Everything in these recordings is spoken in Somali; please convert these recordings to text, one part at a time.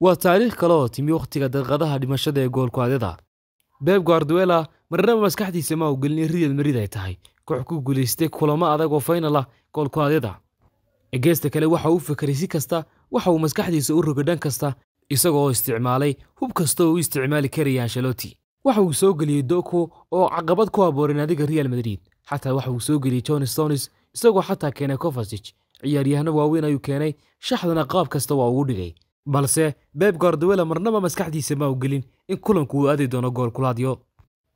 waa taariikh kale oo timi wakhtiga darqadaha dhimashada ee goolkuadyada beeb guardwela marnaba maskaxdiisa ma ugelin riyad marid ay tahay koox ku guulaystay kulamo adag oo faynal ah goolkuadyada egeesta kale waxa uu fekeray si kasta waxa uu maskaxdiisa u rogay dhan kasta isagoo isticmaalay hub kasta oo u isticmaali karaya anshaloti waxa uu soo geliyey doku oo caqabad ku abooray adiga real madrid xataa waxa uu soo geliyey john stonis isagoo xataa keenay covasig ciyaaryahanno waaweyn ayuu keenay shaxdana qaab kasta waa ugu dhigay balse beeb gaardaweela marnaba maskaxdiisa ma u in kulanku uu aadi doono gool kulaadyo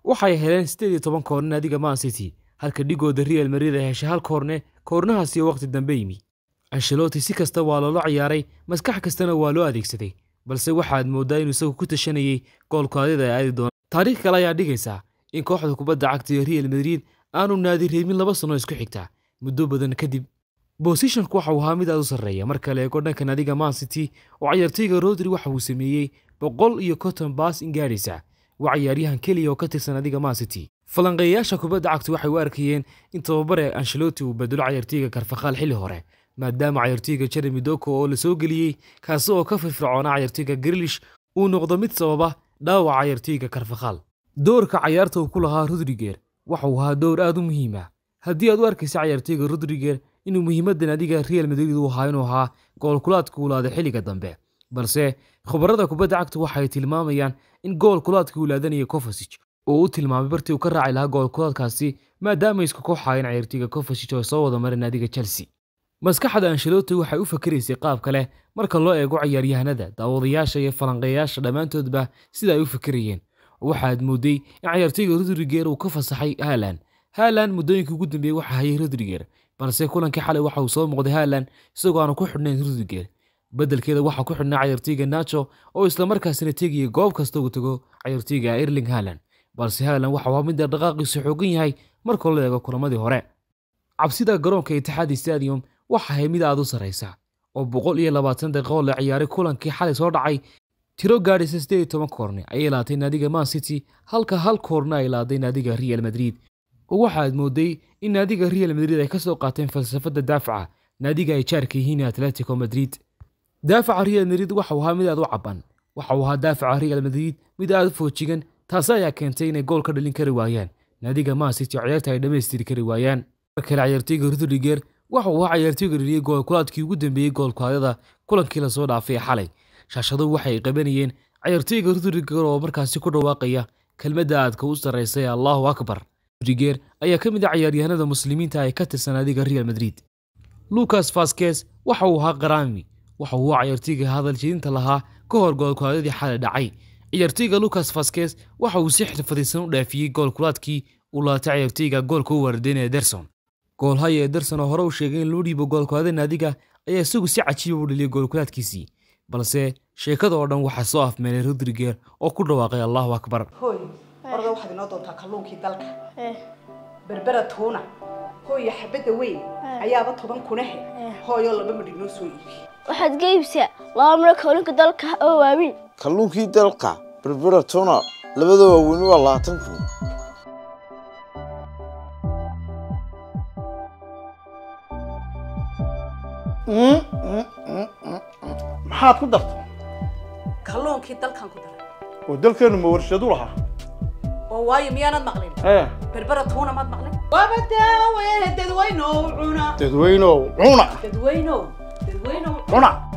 waxay heleen siddeed iyo toban koorne naadiga man city halka dhigooda real madrid ay heshay hal koorne koornahaasi oo wakhti dambe yimi anshelooti si kasta waa loola ciyaaray maskax kastana waa loo adeegsaday balse waxaad mooddaa inuu isagu ku tashanayay goolkuladyada ay aadi doona taariikh kale ayaa dhigaysaa in kooxda kubadda cagta ee real madrid aanu naadi reebin laba sano isku xigtaa muddo badan kadib bosishanku waxa uu ahaa mid aad u sarreeya marka la eego dhankan adiga mancity oo ciyaartayga rodri waxa uu sameeyey boqol iyo konton baas in waa ciyaaryahan keliya oo ka tirsan adiga mancity falanqeeyayaasha kubadda cagta waxay u arkayeen in tababare ansheloti uu bedelo ciyaartayga karfakhaal xilli hore maadaama ciyaartayga jeremi doko oo lasoo geliyey kaasi oo ka firfircoona ciyaartayga grilish uu noqdo mid sababa dhaawaca ciyaartayga karfakhaal doorka cayaarta uu ku lahaa rodriger waxa uu ahaa dowr aad u muhiim ah haddii aad u arkaysa ciyaartayga rodriger inuu muhiimadan adiga real madrid u ahaa inuu ahaa goolkulaad kuulaada xilliga dambe balse khubarada kubadda cagta waxay tilmaamayaan in goolkulaadka uulaadanaya covasig uu u tilmaamay bartii uu ka raaci lahaa goolkulaadkaasi maadaama isku kooxaayeen ciyrtiga covasig oo soo wada mareen adiga chelsea maskaxda ansheloti waxay u fakeraysay qaab kale marka loo eego ciyaaryahanada daawadayaasha iyo falanqeeyaasha dhammaantoodba sida ay u fakerayeen waxaad mooday in ciyaartoyga rodriger uu ka fasaxay alan haalan muddooyinka ugu dambeeyey waxaa hayay rodriger balse kulankii xalay waxa uu soo muuqday haalan isagoo aanu ku xidhnayn rodriger beddelkeeda waxaa ku xidhnaa cayartiiga nacho oo islamarkaasina tegiyey goob kasta ugu tago cayartiiga erling haalan balse haalan waxa uu mid dhaqaaqiisu xoogan yahay markoo la eego kulamadii hore cabsida garoonka itixaadi stadium waxa ahay mid aad u sarraysa oo boqol iyo labaatan daqiiqo la ciyaaray kulankii xalay soo dhacay tiro gaadhaysa siddeed iyo toban koorne ayay laatay naadiga man city halka hal koorna ay laaday naadiga real madrid waxaad mooday in naadiga real madrid ay kasoo qaateen falsafada daafaca naadiga ay jaarka yihiin atletico madrid daafaca real madrid waxau ahaa mid aad u caban waxau ahaa daafaca real madrid mid aad u foojigan taas ayaa keentay inay gool ka dhalin kari waayaan naadiga maasiti ciyaarta ay dhammaystiri kari waayaan mar kale ciyaartoyga rodriger waxau ahaa ciyaartoyga dhaliyey goolkulaadkii ugu dambeeyey goolkaadada kulankii lasoo dhaafay xalay shaashadu waxay qabanayeen ciyaartoyga rodriger oo markaasi ku dhawaaqaya kelmadda aadka u sarraysay allahu akbar briger ayaa ka mid a ah ciyaaryahanada muslimiinta ee ka tirsan adiga real madrid lucas faskes waxa uu ahaa qaraami waxa uu hadal jeedinta lahaa ka hor goolkulaadadii xalay dhacay ciyaartiyga lucas faskes waxa uu si xirfadaysan u dhaafiyey goolkulaadkii uu laatay ciyaartiyga goolka u waaradeyn ee goolhaya ederson oo hore u sheegay in loo dhiibo goolkulaada naadiga ayaa isagu si cajiiba ah u dhaliyay goolkulaadkiisii balse sheekada oo dhan waxaa soo afmeelay rodriger oo ku dhawaaqay allahu akbar orda waxaad inoo doontaa kalluunkii dalka eh. berbera tuuna hooya xabadda weyn eh. ayaaba toban kunahe eh. hooyoo laba midhi noo soo iibi waxaad ga iibsaa laba midho kalluunka dalka oo waaweyn kalluunkii dalka berbera tuuna labada waaweyni waa labaatan kun mm, mm, mm, maxaad ku dartay kalluunkii dalkan ku daray oo dalkeennu ma warshadu lahaa وواي miyaanad maqlin berberatuuna maad maqlin waba daaweene dadweynow cuna dadweynow cuna dadweynow dadweynow cuna